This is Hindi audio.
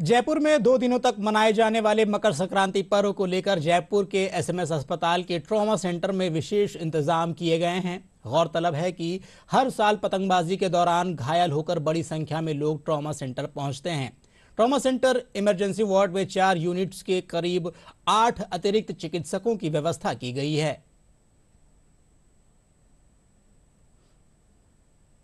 जयपुर में दो दिनों तक मनाए जाने वाले मकर संक्रांति पर्व को लेकर जयपुर के एसएमएस अस्पताल के ट्रॉमा सेंटर में विशेष इंतजाम किए गए हैं गौरतलब है कि हर साल पतंगबाजी के दौरान घायल होकर बड़ी संख्या में लोग ट्रॉमा सेंटर पहुंचते हैं ट्रॉमा सेंटर इमरजेंसी वार्ड में चार यूनिट्स के करीब आठ अतिरिक्त चिकित्सकों की व्यवस्था की गई है